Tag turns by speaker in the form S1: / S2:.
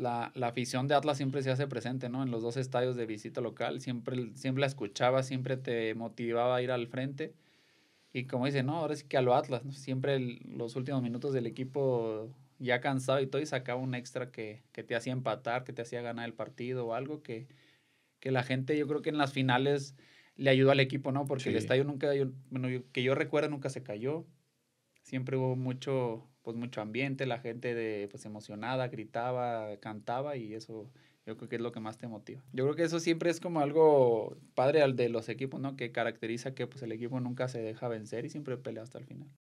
S1: la, afición de Atlas siempre se hace presente, ¿no? En los dos estadios de visita local, siempre, siempre la escuchaba, siempre te motivaba a ir al frente. Y como dice, no, ahora sí que a lo Atlas, siempre los últimos minutos del equipo ya cansado y todo, y sacaba un extra que, te hacía empatar, que te hacía ganar el partido o algo que, que la gente, yo creo que en las finales le ayudó al equipo, ¿no? Porque el estadio nunca, bueno, que yo recuerdo, nunca se cayó siempre hubo mucho, pues mucho ambiente, la gente de, pues emocionada, gritaba, cantaba y eso yo creo que es lo que más te motiva. Yo creo que eso siempre es como algo padre al de los equipos, ¿no? Que caracteriza que pues el equipo nunca se deja vencer y siempre pelea hasta el final.